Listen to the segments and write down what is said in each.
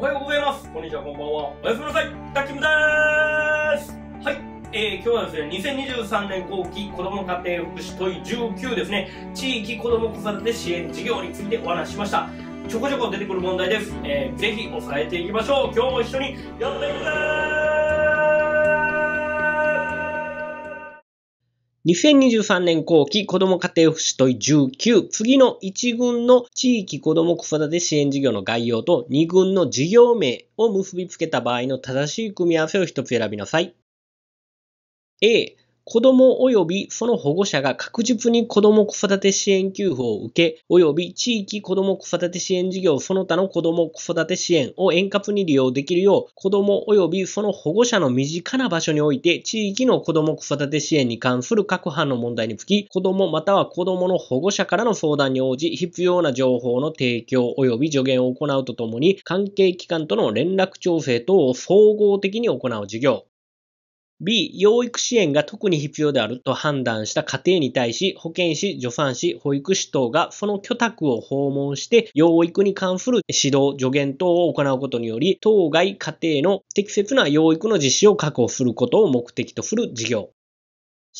おはようございます。こんにちは、こんばんは。おやすみなさい。タッキムでーす。はい。えー、今日はですね、2023年後期子ども家庭福祉問い19ですね、地域子ども子育て支援事業についてお話ししました。ちょこちょこ出てくる問題です。えー、ぜひ押さえていきましょう。今日も一緒にやっていくぜー2023年後期子ども家庭婦とい19、次の1軍の地域子ども子育て支援事業の概要と2軍の事業名を結びつけた場合の正しい組み合わせを1つ選びなさい。A、子供及びその保護者が確実に子供子育て支援給付を受け、及び地域子供子育て支援事業その他の子供子育て支援を円滑に利用できるよう、子供及びその保護者の身近な場所において、地域の子供子育て支援に関する各班の問題につき、子供または子供の保護者からの相談に応じ、必要な情報の提供及び助言を行うとともに、関係機関との連絡調整等を総合的に行う事業、B、養育支援が特に必要であると判断した家庭に対し、保健師、助産師、保育士等がその居宅を訪問して、養育に関する指導、助言等を行うことにより、当該家庭の適切な養育の実施を確保することを目的とする事業。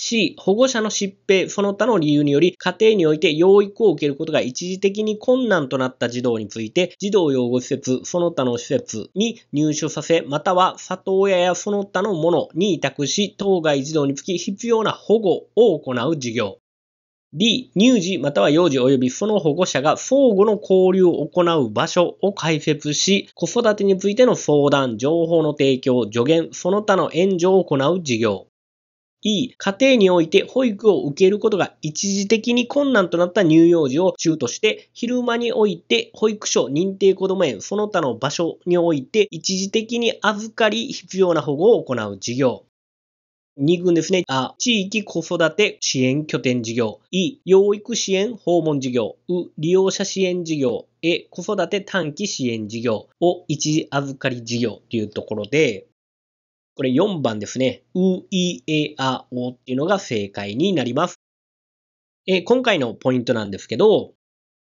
C、保護者の疾病、その他の理由により、家庭において養育を受けることが一時的に困難となった児童について、児童養護施設、その他の施設に入所させ、または里親やその他の者に委託し、当該児童につき必要な保護を行う事業。D、乳児または幼児及びその保護者が相互の交流を行う場所を開設し、子育てについての相談、情報の提供、助言、その他の援助を行う事業。E、家庭において保育を受けることが一時的に困難となった乳幼児を中として、昼間において保育所、認定こども園、その他の場所において一時的に預かり必要な保護を行う事業。2群ですね。あ、地域子育て支援拠点事業。E、養育支援訪問事業。う、利用者支援事業。え、子育て短期支援事業を一時預かり事業というところで、これ4番ですね。う、い、え、あ、おっていうのが正解になります。え今回のポイントなんですけど、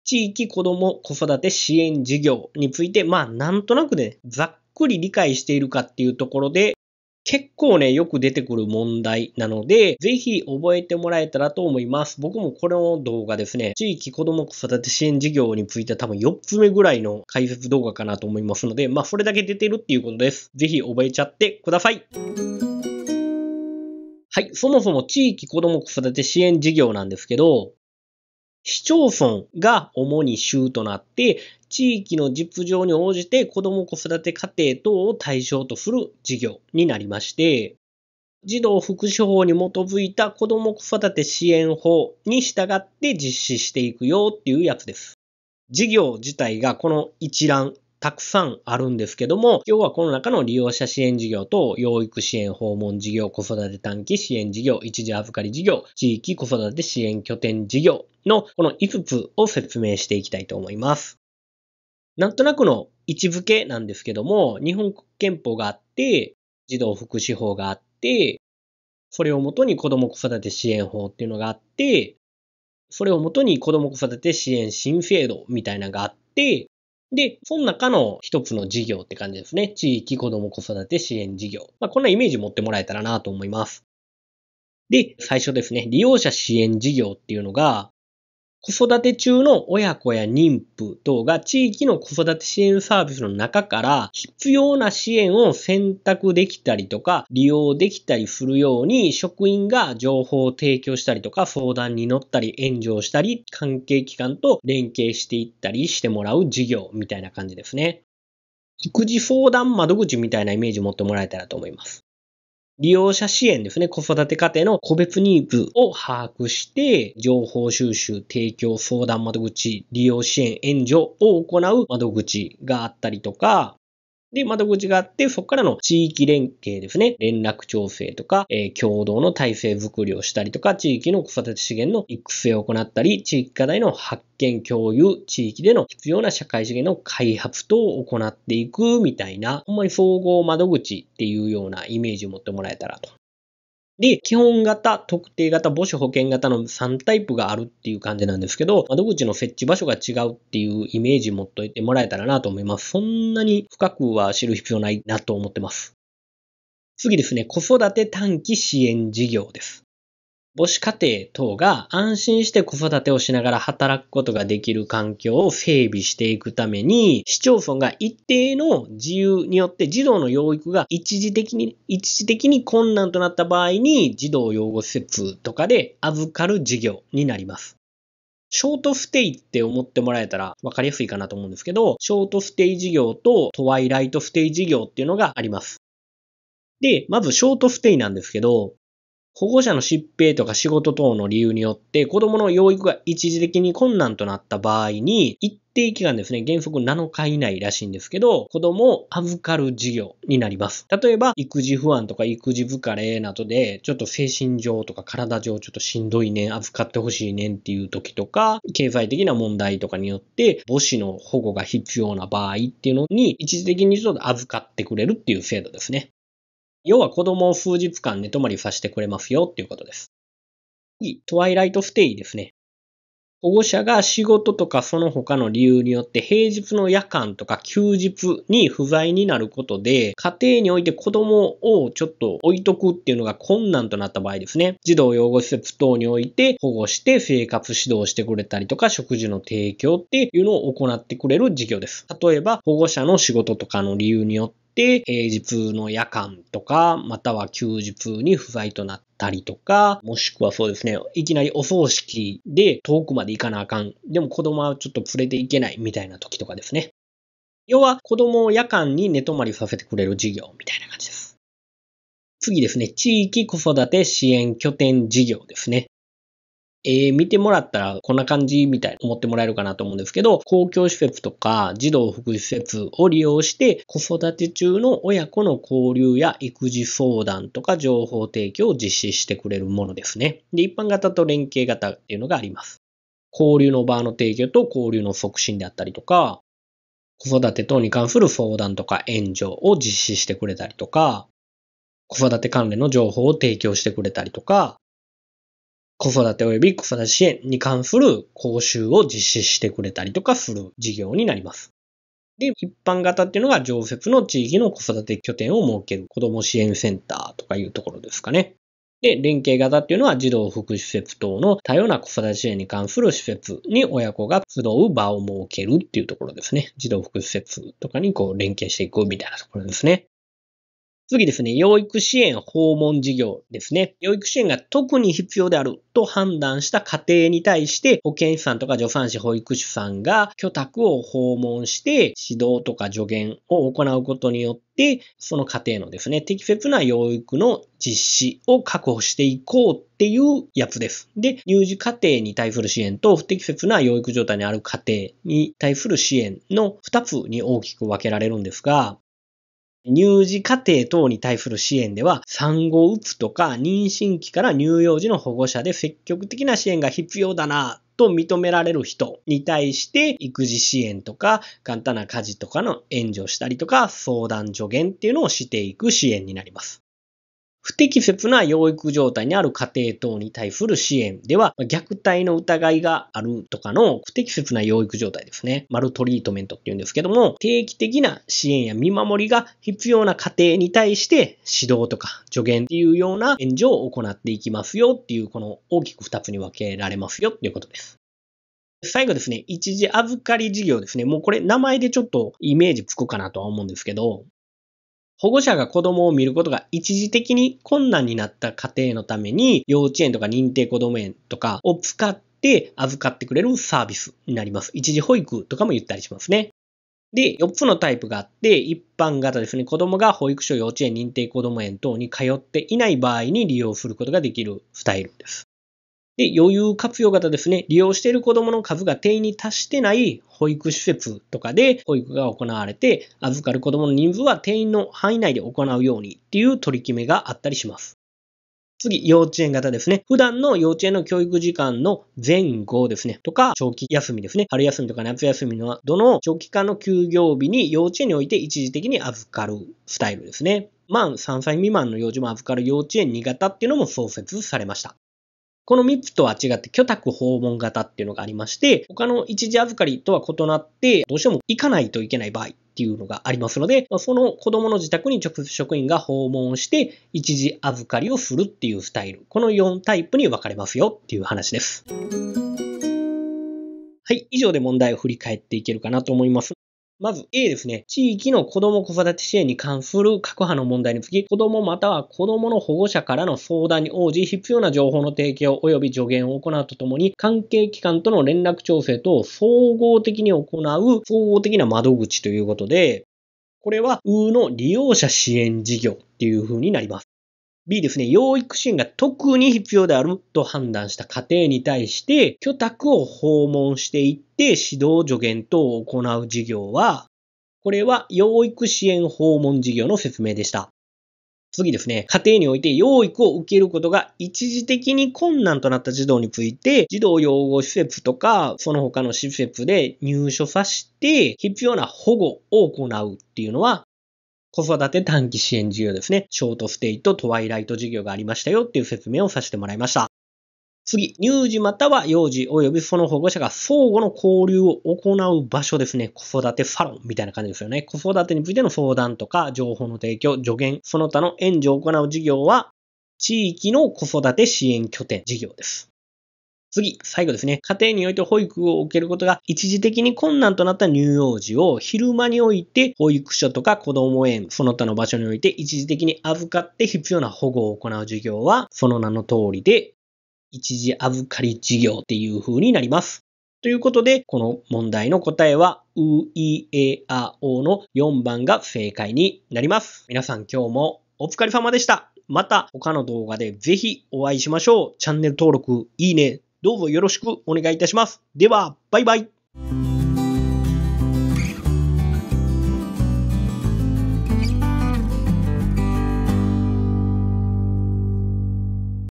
地域子ども子育て支援事業について、まあなんとなくね、ざっくり理解しているかっていうところで、結構ね、よく出てくる問題なので、ぜひ覚えてもらえたらと思います。僕もこの動画ですね、地域子ども子育て支援事業について多分4つ目ぐらいの解説動画かなと思いますので、まあそれだけ出てるっていうことです。ぜひ覚えちゃってください。はい、そもそも地域子ども子育て支援事業なんですけど、市町村が主に州となって、地域の実情に応じて子ども子育て家庭等を対象とする事業になりまして、児童福祉法に基づいた子ども子育て支援法に従って実施していくよっていうやつです。事業自体がこの一覧たくさんあるんですけども、今日はこの中の利用者支援事業と、養育支援訪問事業、子育て短期支援事業、一時預かり事業、地域子育て支援拠点事業のこの5つを説明していきたいと思います。なんとなくの位置づけなんですけども、日本国憲法があって、児童福祉法があって、それをもとに子ども子育て支援法っていうのがあって、それをもとに子ども子育て支援新制度みたいなのがあって、で、その中の一つの事業って感じですね。地域子ども子育て支援事業。まあ、こんなイメージ持ってもらえたらなと思います。で、最初ですね、利用者支援事業っていうのが、子育て中の親子や妊婦等が地域の子育て支援サービスの中から必要な支援を選択できたりとか利用できたりするように職員が情報を提供したりとか相談に乗ったり援助をしたり関係機関と連携していったりしてもらう事業みたいな感じですね。育児相談窓口みたいなイメージ持ってもらえたらと思います。利用者支援ですね、子育て家庭の個別ニーズを把握して、情報収集、提供、相談窓口、利用支援、援助を行う窓口があったりとか、で、窓口があって、そこからの地域連携ですね。連絡調整とか、えー、共同の体制づくりをしたりとか、地域の子育て資源の育成を行ったり、地域課題の発見共有、地域での必要な社会資源の開発等を行っていくみたいな、ほんまに総合窓口っていうようなイメージを持ってもらえたらとで、基本型、特定型、母子保険型の3タイプがあるっていう感じなんですけど、窓口の設置場所が違うっていうイメージ持っといてもらえたらなと思います。そんなに深くは知る必要ないなと思ってます。次ですね、子育て短期支援事業です。母子家庭等が安心して子育てをしながら働くことができる環境を整備していくために、市町村が一定の自由によって児童の養育が一時的に、一時的に困難となった場合に、児童養護施設とかで預かる事業になります。ショートステイって思ってもらえたら分かりやすいかなと思うんですけど、ショートステイ事業とトワイライトステイ事業っていうのがあります。で、まずショートステイなんですけど、保護者の疾病とか仕事等の理由によって子供の養育が一時的に困難となった場合に一定期間ですね、原則7日以内らしいんですけど、子供を預かる事業になります。例えば、育児不安とか育児疲れなどで、ちょっと精神上とか体上ちょっとしんどいねん、預かってほしいねんっていう時とか、経済的な問題とかによって、母子の保護が必要な場合っていうのに、一時的にちょっと預かってくれるっていう制度ですね。要は子供を数日間寝泊まりさせてくれますよっていうことです。次、トワイライトステイですね。保護者が仕事とかその他の理由によって平日の夜間とか休日に不在になることで家庭において子供をちょっと置いとくっていうのが困難となった場合ですね児童養護施設等において保護して生活指導してくれたりとか食事の提供っていうのを行ってくれる事業です例えば保護者の仕事とかの理由によって、平日の夜間とか、または休日に不在となったりとか、もしくはそうですね、いきなりお葬式で遠くまで行かなあかん。でも子供はちょっと連れて行けないみたいな時とかですね。要は子供を夜間に寝泊まりさせてくれる事業みたいな感じです。次ですね、地域子育て支援拠点事業ですね。えー、見てもらったらこんな感じみたいに思ってもらえるかなと思うんですけど、公共施設とか児童福祉施設を利用して子育て中の親子の交流や育児相談とか情報提供を実施してくれるものですね。で、一般型と連携型っていうのがあります。交流の場の提供と交流の促進であったりとか、子育て等に関する相談とか援助を実施してくれたりとか、子育て関連の情報を提供してくれたりとか、子育て及び子育て支援に関する講習を実施してくれたりとかする事業になります。で、一般型っていうのが常設の地域の子育て拠点を設ける子ども支援センターとかいうところですかね。で、連携型っていうのは児童福祉施設等の多様な子育て支援に関する施設に親子が集う場を設けるっていうところですね。児童福祉施設とかにこう連携していくみたいなところですね。次ですね、養育支援訪問事業ですね。養育支援が特に必要であると判断した家庭に対して、保健師さんとか助産師、保育士さんが居宅を訪問して、指導とか助言を行うことによって、その家庭のですね、適切な養育の実施を確保していこうっていうやつです。で、乳児家庭に対する支援と不適切な養育状態にある家庭に対する支援の2つに大きく分けられるんですが、乳児家庭等に対する支援では、産後うつとか妊娠期から乳幼児の保護者で積極的な支援が必要だなと認められる人に対して育児支援とか簡単な家事とかの援助したりとか相談助言っていうのをしていく支援になります。不適切な養育状態にある家庭等に対する支援では、虐待の疑いがあるとかの不適切な養育状態ですね。マルトリートメントっていうんですけども、定期的な支援や見守りが必要な家庭に対して指導とか助言っていうような援助を行っていきますよっていう、この大きく2つに分けられますよっていうことです。最後ですね、一時預かり事業ですね。もうこれ名前でちょっとイメージつくかなとは思うんですけど、保護者が子供を見ることが一時的に困難になった家庭のために、幼稚園とか認定こども園とかを使って預かってくれるサービスになります。一時保育とかも言ったりしますね。で、4つのタイプがあって、一般型ですね、子供が保育所、幼稚園、認定こども園等に通っていない場合に利用することができるスタイルです。で、余裕活用型ですね。利用している子供の数が定員に達してない保育施設とかで保育が行われて、預かる子供の人数は定員の範囲内で行うようにっていう取り決めがあったりします。次、幼稚園型ですね。普段の幼稚園の教育時間の前後ですね。とか、長期休みですね。春休みとか夏休みのどの長期間の休業日に幼稚園において一時的に預かるスタイルですね。満3歳未満の幼児も預かる幼稚園2型っていうのも創設されました。この3つとは違って居宅訪問型っていうのがありまして、他の一時預かりとは異なって、どうしても行かないといけない場合っていうのがありますので、その子供の自宅に直接職員が訪問して、一時預かりをするっていうスタイル。この4タイプに分かれますよっていう話です。はい、以上で問題を振り返っていけるかなと思います。まず A ですね。地域の子ども子育て支援に関する各派の問題につき、子どもまたは子どもの保護者からの相談に応じ、必要な情報の提供及び助言を行うとともに、関係機関との連絡調整と総合的に行う総合的な窓口ということで、これは、U の利用者支援事業っていうふうになります。B ですね、養育支援が特に必要であると判断した家庭に対して、居宅を訪問していって指導助言等を行う事業は、これは養育支援訪問事業の説明でした。次ですね、家庭において養育を受けることが一時的に困難となった児童について、児童養護施設とか、その他の施設で入所させて、必要な保護を行うっていうのは、子育て短期支援事業ですね。ショートステイとトワイライト事業がありましたよっていう説明をさせてもらいました。次、乳児または幼児及びその保護者が相互の交流を行う場所ですね。子育てサロンみたいな感じですよね。子育てについての相談とか、情報の提供、助言、その他の援助を行う事業は、地域の子育て支援拠点事業です。次、最後ですね。家庭において保育を受けることが一時的に困難となった乳幼児を昼間において保育所とか子供園、その他の場所において一時的に預かって必要な保護を行う授業は、その名の通りで、一時預かり事業っていう風になります。ということで、この問題の答えは、う、い、え、あ、おの4番が正解になります。皆さん今日もお疲れ様でした。また他の動画でぜひお会いしましょう。チャンネル登録、いいね、どうぞよろしくお願いいたします。では、バイバイ。